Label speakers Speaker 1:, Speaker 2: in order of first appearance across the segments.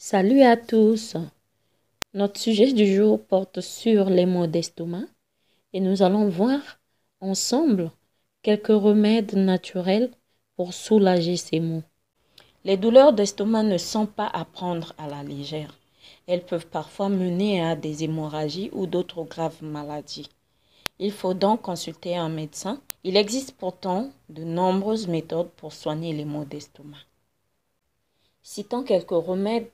Speaker 1: Salut à tous. Notre sujet du jour porte sur les maux d'estomac et nous allons voir ensemble quelques remèdes naturels pour soulager ces maux. Les douleurs d'estomac ne sont pas à prendre à la légère. Elles peuvent parfois mener à des hémorragies ou d'autres graves maladies. Il faut donc consulter un médecin. Il existe pourtant de nombreuses méthodes pour soigner les maux d'estomac. Citons quelques remèdes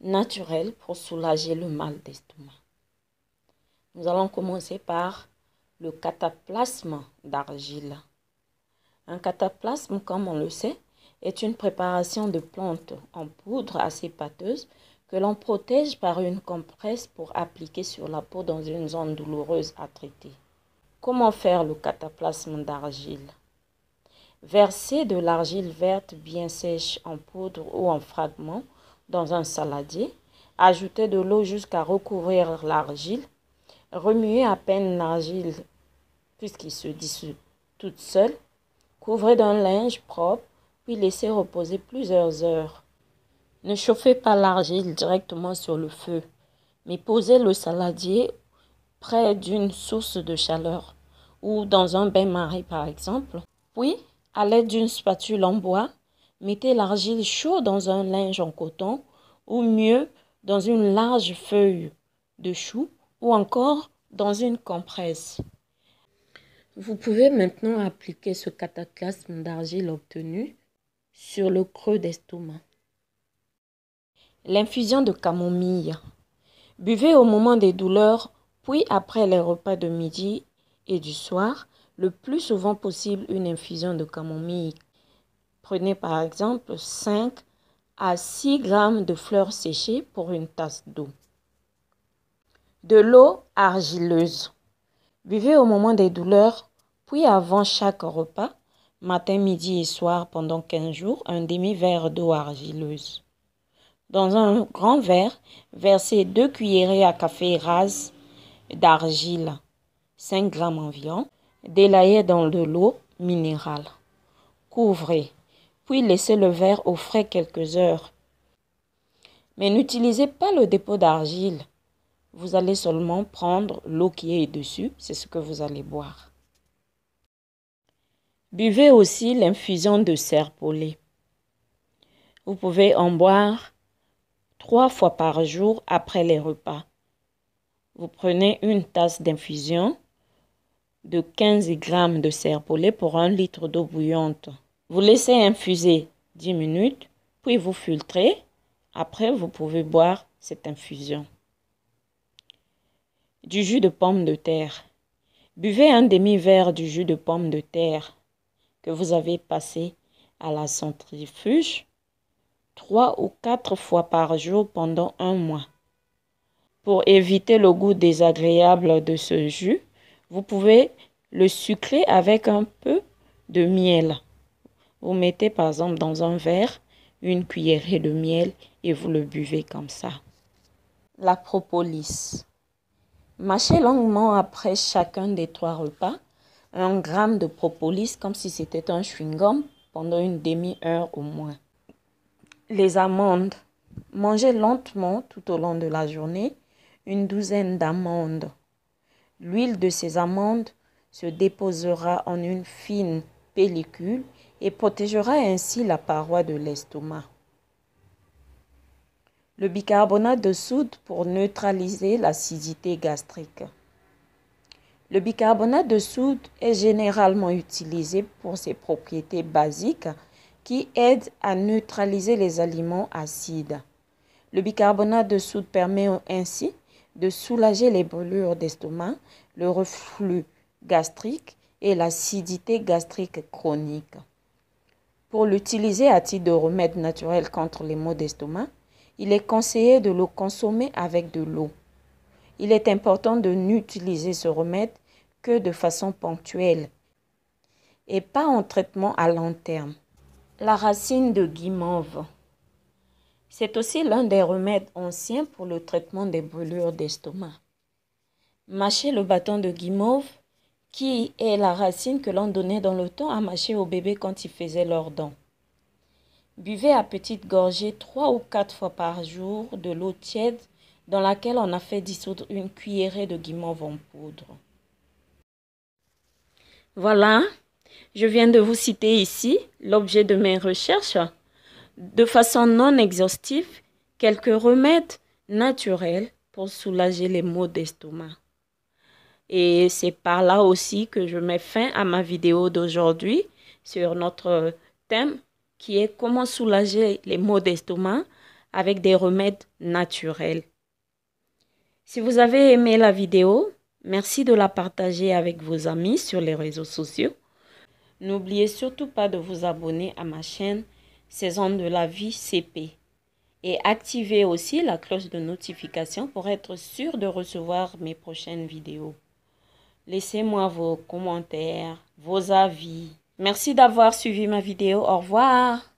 Speaker 1: naturel pour soulager le mal d'estomac. Nous allons commencer par le cataplasme d'argile. Un cataplasme, comme on le sait, est une préparation de plantes en poudre assez pâteuse que l'on protège par une compresse pour appliquer sur la peau dans une zone douloureuse à traiter. Comment faire le cataplasme d'argile Verser de l'argile verte bien sèche en poudre ou en fragments dans un saladier. Ajoutez de l'eau jusqu'à recouvrir l'argile. Remuez à peine l'argile puisqu'il se dissout toute seule. Couvrez d'un linge propre, puis laissez reposer plusieurs heures. Ne chauffez pas l'argile directement sur le feu, mais posez le saladier près d'une source de chaleur ou dans un bain-marie par exemple. Puis, à l'aide d'une spatule en bois, mettez l'argile chaude dans un linge en coton ou mieux dans une large feuille de chou ou encore dans une compresse. Vous pouvez maintenant appliquer ce cataclasme d'argile obtenu sur le creux d'estomac. L'infusion de camomille. Buvez au moment des douleurs, puis après les repas de midi et du soir, le plus souvent possible une infusion de camomille. Prenez par exemple 5 6 g de fleurs séchées pour une tasse d'eau. De l'eau argileuse. Buvez au moment des douleurs, puis avant chaque repas, matin, midi et soir pendant 15 jours, un demi-verre d'eau argileuse. Dans un grand verre, versez 2 cuillerées à café rase d'argile, 5 g environ, délayez dans de l'eau minérale. Couvrez puis laissez le verre au frais quelques heures. Mais n'utilisez pas le dépôt d'argile. Vous allez seulement prendre l'eau qui est dessus, c'est ce que vous allez boire. Buvez aussi l'infusion de serpolet. Vous pouvez en boire trois fois par jour après les repas. Vous prenez une tasse d'infusion de 15 g de serpolet pour un litre d'eau bouillante. Vous laissez infuser 10 minutes, puis vous filtrez. Après, vous pouvez boire cette infusion. Du jus de pomme de terre. Buvez un demi-verre du jus de pomme de terre que vous avez passé à la centrifuge trois ou quatre fois par jour pendant un mois. Pour éviter le goût désagréable de ce jus, vous pouvez le sucrer avec un peu de miel. Vous mettez par exemple dans un verre une cuillerée de miel et vous le buvez comme ça. La propolis. Mâchez longuement après chacun des trois repas un gramme de propolis comme si c'était un chewing-gum pendant une demi-heure au moins. Les amandes. Mangez lentement tout au long de la journée une douzaine d'amandes. L'huile de ces amandes se déposera en une fine et protégera ainsi la paroi de l'estomac. Le bicarbonate de soude pour neutraliser l'acidité gastrique. Le bicarbonate de soude est généralement utilisé pour ses propriétés basiques qui aident à neutraliser les aliments acides. Le bicarbonate de soude permet ainsi de soulager les brûlures d'estomac, le reflux gastrique et l'acidité gastrique chronique. Pour l'utiliser à titre de remède naturel contre les maux d'estomac, il est conseillé de le consommer avec de l'eau. Il est important de n'utiliser ce remède que de façon ponctuelle et pas en traitement à long terme. La racine de guimauve. C'est aussi l'un des remèdes anciens pour le traitement des brûlures d'estomac. Mâcher le bâton de guimauve qui est la racine que l'on donnait dans le temps à mâcher aux bébés quand ils faisaient leurs dents. Buvez à petite gorgée trois ou quatre fois par jour de l'eau tiède dans laquelle on a fait dissoudre une cuillerée de guimauve en poudre. Voilà, je viens de vous citer ici l'objet de mes recherches. De façon non exhaustive, quelques remèdes naturels pour soulager les maux d'estomac. Et c'est par là aussi que je mets fin à ma vidéo d'aujourd'hui sur notre thème qui est comment soulager les maux d'estomac avec des remèdes naturels. Si vous avez aimé la vidéo, merci de la partager avec vos amis sur les réseaux sociaux. N'oubliez surtout pas de vous abonner à ma chaîne Saison de la vie CP et activez aussi la cloche de notification pour être sûr de recevoir mes prochaines vidéos. Laissez-moi vos commentaires, vos avis. Merci d'avoir suivi ma vidéo. Au revoir.